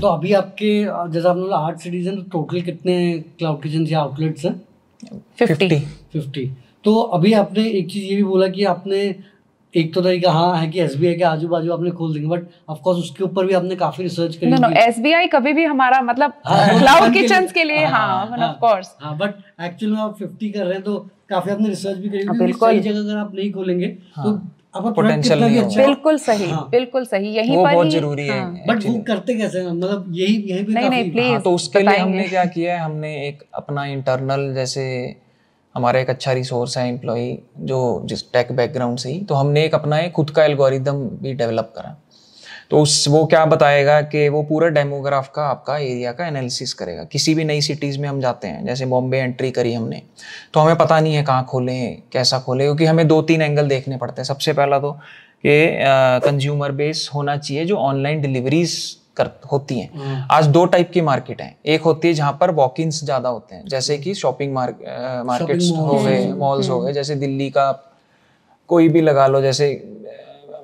तो अभी आपके जैसा आपने बोला आठ सिटीज हैं तो टोटल कितने क्लाउड किचन या आउटलेट्स हैं फिफ्टी फिफ्टी तो अभी आपने एक चीज़ ये भी बोला कि आपने एक तो तरीका हाँ है कि एस के आजू बाजू आपने खोल देंगे बट ऑफकोर्स उसके ऊपर भी आपने काफी रिसर्च करी नो एस कभी भी हमारा मतलब क्लाउड हाँ, किचन हाँ, हाँ, के लिए हाँ ऑफकोर्स हाँ बट मतलब एक्चुअली आप फिफ्टी कर रहे हैं तो काफी आपने रिसर्च भी करी जगह अगर आप नहीं खोलेंगे तो पोटेंशियल नहीं होगा बिल्कुल सही हाँ। बिल्कुल सही यही पर बहुत जरूरी हाँ। है बट वो करते कैसे मतलब यही यही भी नहीं नहीं प्लीज हाँ, तो उसके लिए हमने क्या किया है हमने एक अपना इंटरनल जैसे हमारा एक अच्छा रिसोर्स है एम्प्लॉय जो जिस टेक बैकग्राउंड से ही तो हमने एक अपना एक खुद का एल्गोरिदम भी डेवलप करा तो उस वो क्या बताएगा कि वो पूरा डेमोग्राफ का आपका एरिया का एनालिसिस करेगा किसी भी नई सिटीज़ में हम जाते हैं जैसे बॉम्बे एंट्री करी हमने तो हमें पता नहीं है कहाँ खोलें कैसा खोलें क्योंकि हमें दो तीन एंगल देखने पड़ते हैं सबसे पहला तो कि कंज्यूमर बेस होना चाहिए जो ऑनलाइन डिलीवरीज कर होती हैं हम्म। आज दो टाइप की मार्केट हैं एक होती है जहाँ पर वॉक इन्स ज़्यादा होते हैं जैसे कि शॉपिंग हम्म। मार्केट्स हो गए मॉल्स हो हम्म। गए जैसे दिल्ली का कोई भी लगा लो जैसे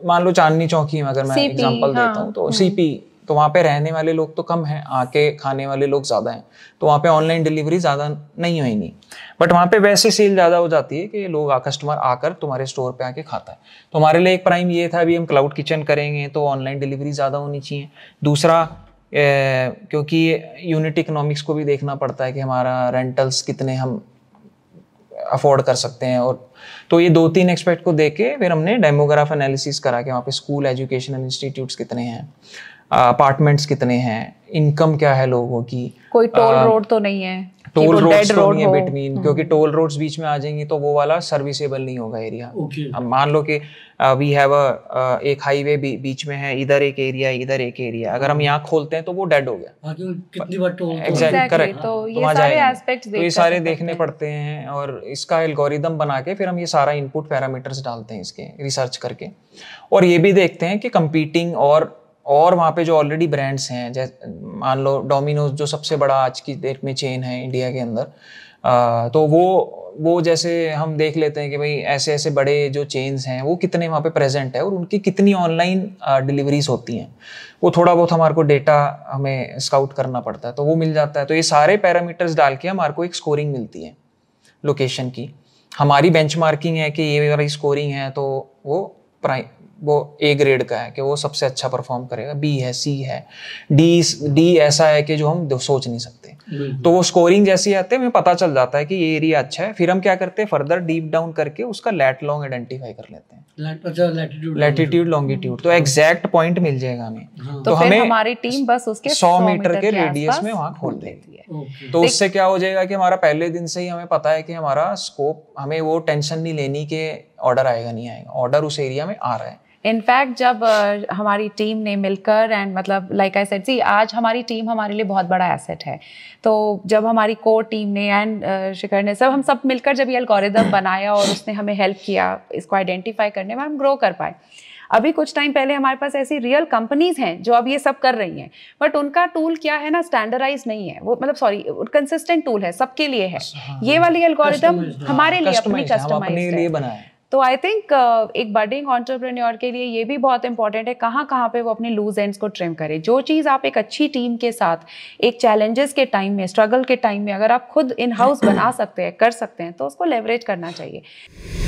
मान लो चांदनी चौकी में अगर मैं एग्जांपल हाँ, देता हूँ तो सीपी हम्म। तो वहाँ पे रहने वाले लोग तो कम हैं आके खाने वाले लोग ज़्यादा हैं तो वहाँ पे ऑनलाइन डिलीवरी ज़्यादा नहीं होगी बट वहाँ पे वैसे सेल ज़्यादा हो जाती है कि लोग कस्टमर आकर तुम्हारे स्टोर पे आके खाता है तो हमारे लिए एक प्राइम ये था अभी हम क्लाउड किचन करेंगे तो ऑनलाइन डिलीवरी ज़्यादा होनी चाहिए दूसरा ए, क्योंकि यूनिट इकोनॉमिक्स को भी देखना पड़ता है कि हमारा रेंटल्स कितने हम अफोर्ड कर सकते हैं और तो ये दो तीन एक्सपेक्ट को देख के फिर हमने डेमोग्राफ एनालिसिस करा के वहाँ पे स्कूल एजुकेशनल इंस्टीट्यूट्स कितने हैं अपार्टमेंट्स कितने हैं इनकम क्या है लोगों की कोई टोल रोड तो नहीं है टोल रोड तो नहीं है बिटवीन हम्म। क्योंकि टोल रोड्स बीच में आ जाएंगी तो वो वाला सर्विसेबल नहीं होगा एरिया अब मान लो कि वी हैव एक हाईवे बीच में है इधर एक एरिया इधर एक एरिया अगर हम यहाँ खोलते हैं तो वो डेड हो गया करेक्ट हाँ, तो, तो ये सारे तो देखने पड़ते हैं और इसका एल्गोरिदम बना के फिर हम ये सारा इनपुट पैरामीटर्स डालते हैं इसके रिसर्च करके और ये भी देखते हैं कि कंपीटिंग और और वहाँ पे जो ऑलरेडी ब्रांड्स हैं जैसे मान लो डोमिनोज जो सबसे बड़ा आज की डेट में चेन है इंडिया के अंदर आ, तो वो वो जैसे हम देख लेते हैं कि भाई ऐसे ऐसे बड़े जो चेन्स हैं वो कितने वहाँ पे प्रेजेंट है और उनकी कितनी ऑनलाइन डिलीवरीज होती हैं वो थोड़ा बहुत हमारे को डेटा हमें स्काउट करना पड़ता है तो वो मिल जाता है तो ये सारे पैरामीटर्स डाल के हमारे को एक स्कोरिंग मिलती है लोकेशन की हमारी बेंच है कि ये वाली स्कोरिंग है तो वो वो ए ग्रेड का है कि वो सबसे अच्छा परफॉर्म करेगा बी है सी है डी डी ऐसा है कि जो हम सोच नहीं सकते तो वो स्कोरिंग जैसे आते हैं हमें पता चल जाता है कि ये एरिया अच्छा है फिर हम क्या करते हैं फर्दर डीप डाउन करके उसका लैट लॉन्ग आइडेंटिफाई कर लेते हैं लैटिट्यूड अच्छा, लॉन्गिट्यूड तो एग्जैक्ट पॉइंट मिल जाएगा हमें हाँ। तो, तो हमें हमारी टीम बस उसके सौ मीटर के रेडियस में वहां खोल देती है तो उससे क्या हो जाएगा कि हमारा पहले दिन से ही हमें पता है कि हमारा स्कोप हमें वो टेंशन नहीं लेनी कि ऑर्डर आएगा नहीं आएगा ऑर्डर उस एरिया में आ रहा है इनफैक्ट जब uh, हमारी टीम ने मिलकर एंड मतलब लाइक आई सेड सी आज हमारी टीम हमारे लिए बहुत बड़ा एसेट है तो जब हमारी कोर टीम ने एंड uh, शिखर ने सब हम सब मिलकर जब ये अलगोरिदम बनाया और उसने हमें हेल्प किया इसको आइडेंटिफाई करने में हम ग्रो कर पाए अभी कुछ टाइम पहले हमारे पास ऐसी रियल कंपनीज हैं जो अब ये सब कर रही हैं बट उनका टूल क्या है ना स्टैंडर्डाइज नहीं है वो मतलब सॉरी कंसिस्टेंट टूल है सबके लिए है हाँ। ये वाली एल्गोरिदम हाँ। हमारे लिए अपनी कस्टमाइज हाँ, है तो आई थिंक uh, एक बडिंग ऑन्टरप्रेन्योर के लिए ये भी बहुत इंपॉर्टेंट है कहाँ कहाँ पे वो अपने लूज एंड्स को ट्रिम करे जो चीज़ आप एक अच्छी टीम के साथ एक चैलेंजेस के टाइम में स्ट्रगल के टाइम में अगर आप खुद इन हाउस बना सकते हैं कर सकते हैं तो उसको लेवरेज करना चाहिए